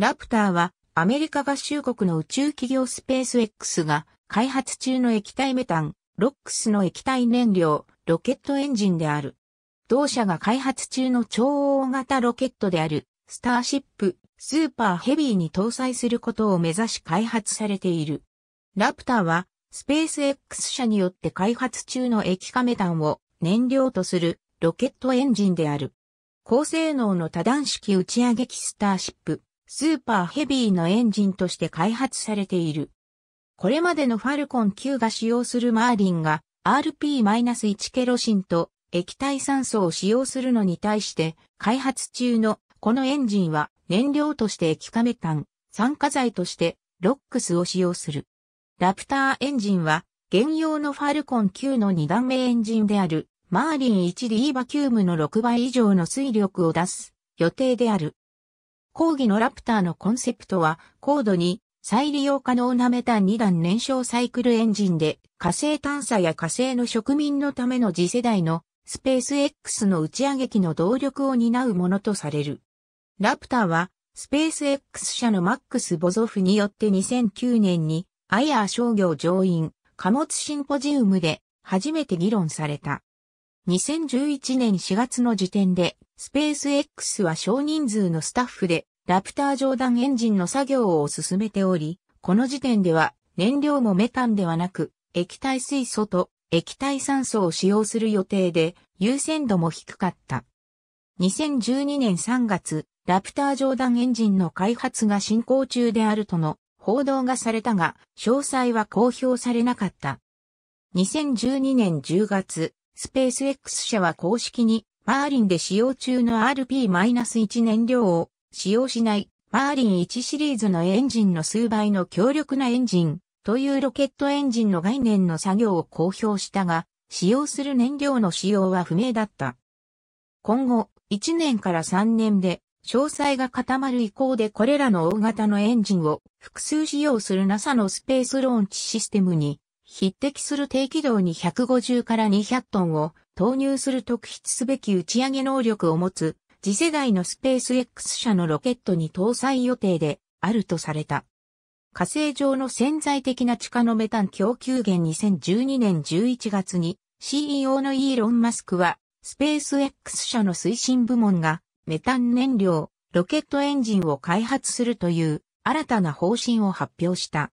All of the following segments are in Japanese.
ラプターはアメリカ合衆国の宇宙企業スペース X が開発中の液体メタン、ロックスの液体燃料、ロケットエンジンである。同社が開発中の超大型ロケットであるスターシップ、スーパーヘビーに搭載することを目指し開発されている。ラプターはスペース X 社によって開発中の液化メタンを燃料とするロケットエンジンである。高性能の多段式打ち上げ機スターシップ、スーパーヘビーのエンジンとして開発されている。これまでのファルコン9が使用するマーリンが RP-1 ケロシンと液体酸素を使用するのに対して開発中のこのエンジンは燃料として液化メタン、酸化剤としてロックスを使用する。ラプターエンジンは現用のファルコン9の2段目エンジンであるマーリン1リーバキュームの6倍以上の水力を出す予定である。講義のラプターのコンセプトは、高度に再利用可能なメタン2段燃焼サイクルエンジンで火星探査や火星の植民のための次世代のスペース X の打ち上げ機の動力を担うものとされる。ラプターはスペース X 社のマックス・ボゾフによって2009年にアイアー商業上院貨物シンポジウムで初めて議論された。2011年4月の時点で、スペース X は少人数のスタッフで、ラプター上段エンジンの作業を進めており、この時点では、燃料もメタンではなく、液体水素と液体酸素を使用する予定で、優先度も低かった。2012年3月、ラプター上段エンジンの開発が進行中であるとの報道がされたが、詳細は公表されなかった。2012年10月、スペース X 社は公式に、マーリンで使用中の RP-1 燃料を使用しないマーリン1シリーズのエンジンの数倍の強力なエンジンというロケットエンジンの概念の作業を公表したが、使用する燃料の使用は不明だった。今後、1年から3年で、詳細が固まる以降でこれらの大型のエンジンを複数使用する NASA のスペースローンチシステムに匹敵する低軌道に150から200トンを投入する特筆すべき打ち上げ能力を持つ次世代のスペース X 社のロケットに搭載予定であるとされた。火星上の潜在的な地下のメタン供給源2012年11月に CEO のイーロン・マスクはスペース X 社の推進部門がメタン燃料、ロケットエンジンを開発するという新たな方針を発表した。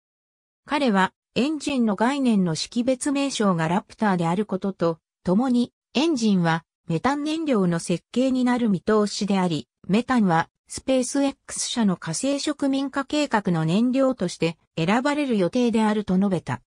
彼はエンジンの概念の識別名称がラプターであることと、共に、エンジンはメタン燃料の設計になる見通しであり、メタンはスペース X 社の火星植民化計画の燃料として選ばれる予定であると述べた。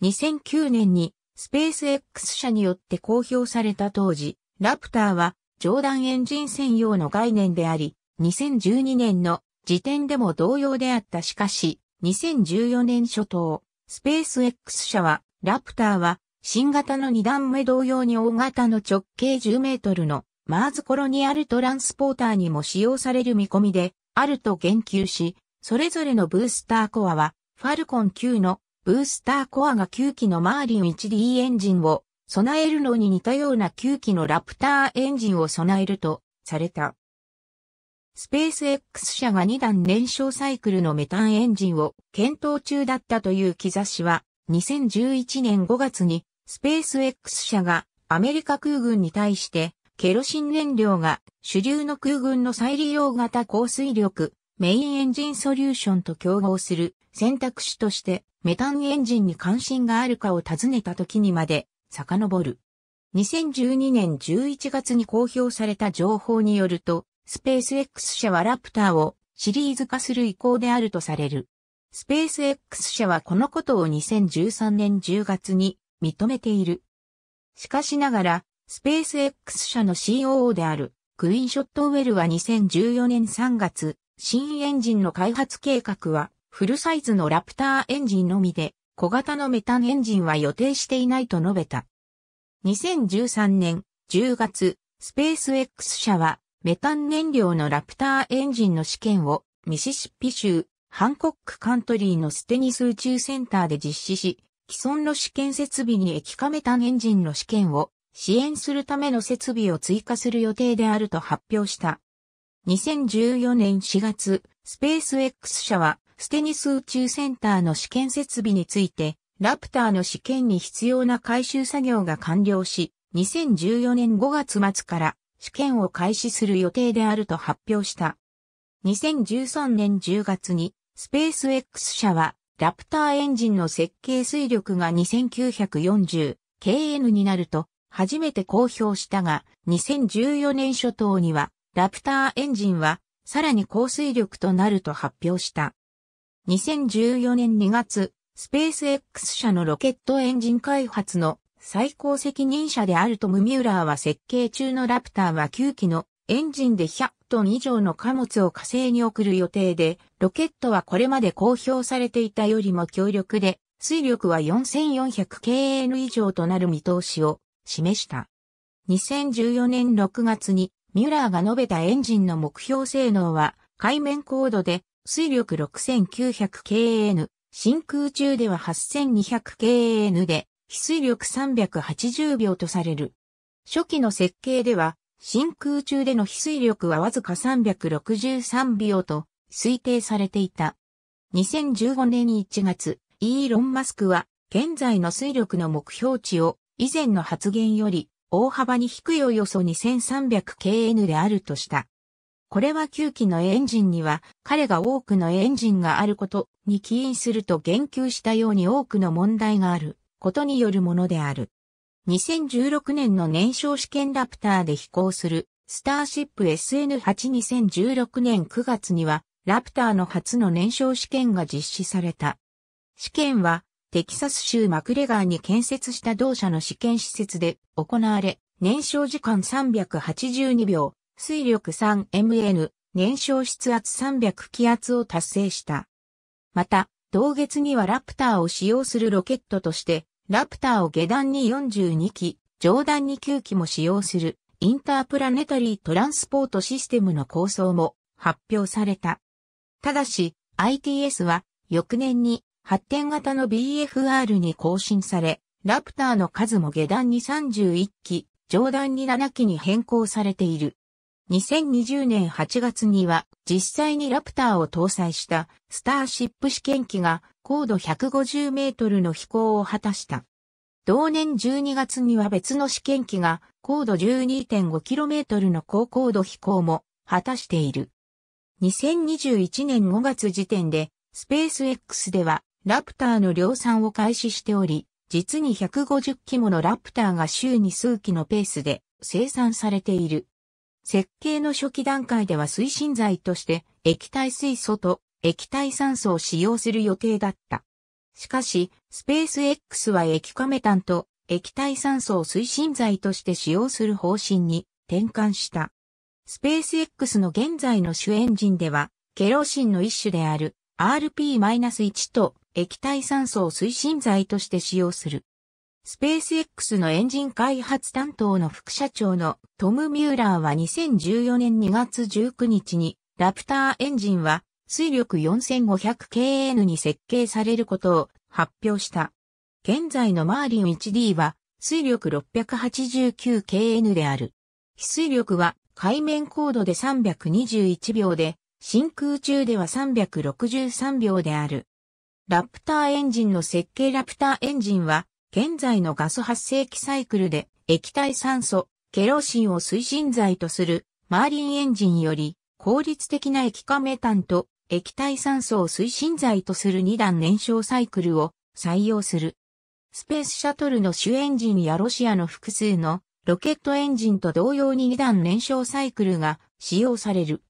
2009年にスペース X 社によって公表された当時、ラプターは上段エンジン専用の概念であり、2012年の時点でも同様であったしかし、2014年初頭、スペース X 社は、ラプターは、新型の2段目同様に大型の直径10メートルのマーズコロニアルトランスポーターにも使用される見込みで、あると言及し、それぞれのブースターコアは、ファルコン9のブースターコアが9機のマーリン 1D エンジンを備えるのに似たような9機のラプターエンジンを備えるとされた。スペース X 社が2段燃焼サイクルのメタンエンジンを検討中だったという兆しは、2011年5月にスペース X 社がアメリカ空軍に対してケロシン燃料が主流の空軍の再利用型降水力メインエンジンソリューションと競合する選択肢としてメタンエンジンに関心があるかを尋ねた時にまで遡る。2012年11月に公表された情報によると、スペース X 社はラプターをシリーズ化する意向であるとされる。スペース X 社はこのことを2013年10月に認めている。しかしながら、スペース X 社の COO であるクイーン・ショットウェルは2014年3月、新エンジンの開発計画はフルサイズのラプターエンジンのみで、小型のメタンエンジンは予定していないと述べた。2013年10月、スペース X 社はメタン燃料のラプターエンジンの試験をミシシッピ州ハンコックカントリーのステニス宇宙センターで実施し、既存の試験設備に液化メタンエンジンの試験を支援するための設備を追加する予定であると発表した。2014年4月、スペース X 社はステニス宇宙センターの試験設備について、ラプターの試験に必要な回収作業が完了し、2014年5月末から試験を開始する予定であると発表した。2013年10月に、スペース X 社は、ラプターエンジンの設計推力が 2940kN になると、初めて公表したが、2014年初頭には、ラプターエンジンは、さらに高水力となると発表した。2014年2月、スペース X 社のロケットエンジン開発の最高責任者であるトム・ミューラーは設計中のラプターは9機のエンジンで100トン以上の貨物を火星に送る予定で、ロケットはこれまで公表されていたよりも強力で、水力は 4400kN 以上となる見通しを示した。2014年6月にミューラーが述べたエンジンの目標性能は海面高度で水力 6900kN、真空中では 8200kN で翡翠力380秒とされる。初期の設計では、真空中での翡翠力はわずか363秒と推定されていた。2015年1月、イーロン・マスクは、現在の水力の目標値を以前の発言より大幅に低いおよそ 2300kN であるとした。これは9機のエンジンには彼が多くのエンジンがあることに起因すると言及したように多くの問題がある。ことによるものである。2016年の燃焼試験ラプターで飛行するスターシップ SN82016 年9月にはラプターの初の燃焼試験が実施された。試験はテキサス州マクレガーに建設した同社の試験施設で行われ、燃焼時間382秒、水力 3MN、燃焼室圧300気圧を達成した。また、同月にはラプターを使用するロケットとしてラプターを下段に42機、上段に9機も使用するインタープラネタリートランスポートシステムの構想も発表された。ただし、ITS は翌年に発展型の BFR に更新され、ラプターの数も下段に31機、上段に7機に変更されている。2020年8月には実際にラプターを搭載したスターシップ試験機が高度150メートルの飛行を果たした。同年12月には別の試験機が高度1 2 5トルの高高度飛行も果たしている。2021年5月時点でスペース X ではラプターの量産を開始しており、実に150機ものラプターが週に数機のペースで生産されている。設計の初期段階では推進剤として液体水素と液体酸素を使用する予定だった。しかし、スペース X は液化メタンと液体酸素を推進剤として使用する方針に転換した。スペース X の現在の主エンジンでは、ケロシンの一種である RP-1 と液体酸素を推進剤として使用する。スペース X のエンジン開発担当の副社長のトム・ミューラーは2014年2月19日に、ラプターエンジンは水力 4500kN に設計されることを発表した。現在のマーリン 1D は水力 689kN である。非水力は海面高度で321秒で、真空中では363秒である。ラプターエンジンの設計ラプターエンジンは現在のガス発生器サイクルで液体酸素、ケロシンを推進剤とするマーリンエンジンより効率的な液化メタンと液体酸素を推進剤とする2段燃焼サイクルを採用する。スペースシャトルの主エンジンやロシアの複数のロケットエンジンと同様に2段燃焼サイクルが使用される。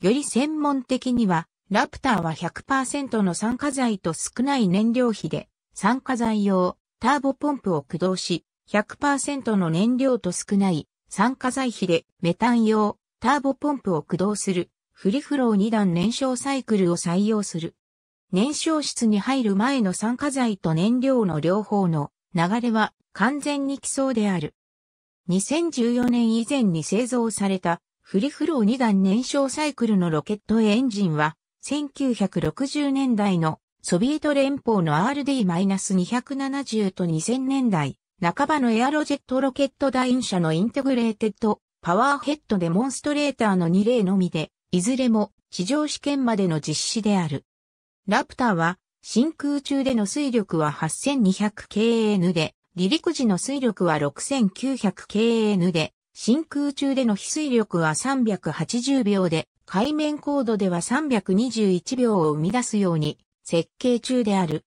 より専門的には、ラプターは100%の酸化剤と少ない燃料費で、酸化剤用、ターボポンプを駆動し、100%の燃料と少ない酸化剤比でメタン用ターボポンプを駆動するフリフロー2段燃焼サイクルを採用する。燃焼室に入る前の酸化剤と燃料の両方の流れは完全に基礎である。2014年以前に製造されたフリフロー2段燃焼サイクルのロケットエンジンは1960年代のソビエト連邦の RD-270 と2000年代、半ばのエアロジェットロケット団車のインテグレーテッド、パワーヘッドデモンストレーターの2例のみで、いずれも地上試験までの実施である。ラプターは、真空中での水力は 8200kN で、離陸時の水力は 6900kN で、真空中での非水力は380秒で、海面高度では321秒を生み出すように、設計中である。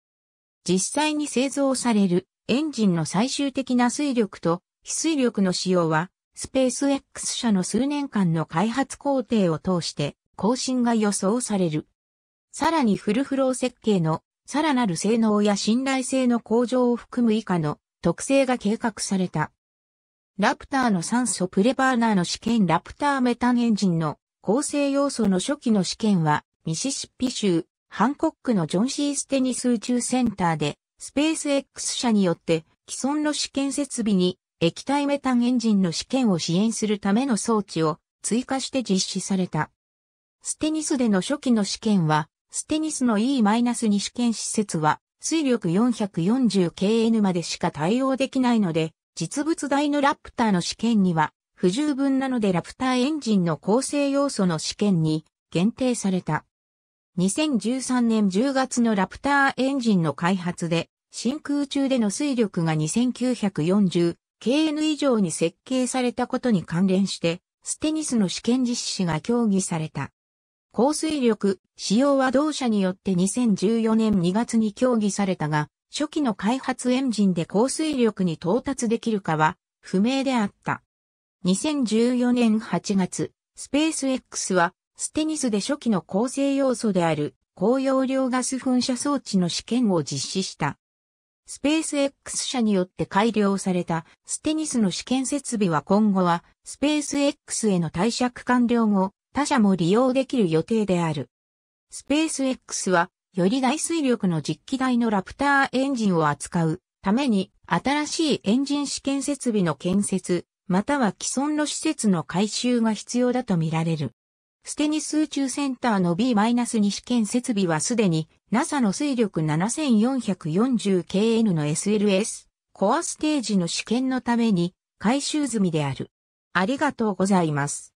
実際に製造されるエンジンの最終的な水力と非水力の使用は、スペース X 社の数年間の開発工程を通して更新が予想される。さらにフルフロー設計のさらなる性能や信頼性の向上を含む以下の特性が計画された。ラプターの酸素プレバーナーの試験ラプターメタンエンジンの構成要素の初期の試験はミシシッピ州ハンコックのジョン・シーステニス宇宙センターで、スペース X 社によって既存の試験設備に液体メタンエンジンの試験を支援するための装置を追加して実施された。ステニスでの初期の試験は、ステニスの E-2 試験施設は水力 440kN までしか対応できないので、実物大のラプターの試験には不十分なのでラプターエンジンの構成要素の試験に限定された。2013年10月のラプターエンジンの開発で、真空中での水力が 2940kN 以上に設計されたことに関連して、ステニスの試験実施が協議された。降水力、使用は同社によって2014年2月に協議されたが、初期の開発エンジンで降水力に到達できるかは不明であった。2014年8月、スペース X はステニスで初期の構成要素である高容量ガス噴射装置の試験を実施した。スペース X 社によって改良されたステニスの試験設備は今後はスペース X への退借完了後、他社も利用できる予定である。スペース X はより大水力の実機台のラプターエンジンを扱うために新しいエンジン試験設備の建設、または既存の施設の改修が必要だとみられる。ステニス宇宙センターの B-2 試験設備はすでに NASA の水力 7440kN の SLS コアステージの試験のために回収済みである。ありがとうございます。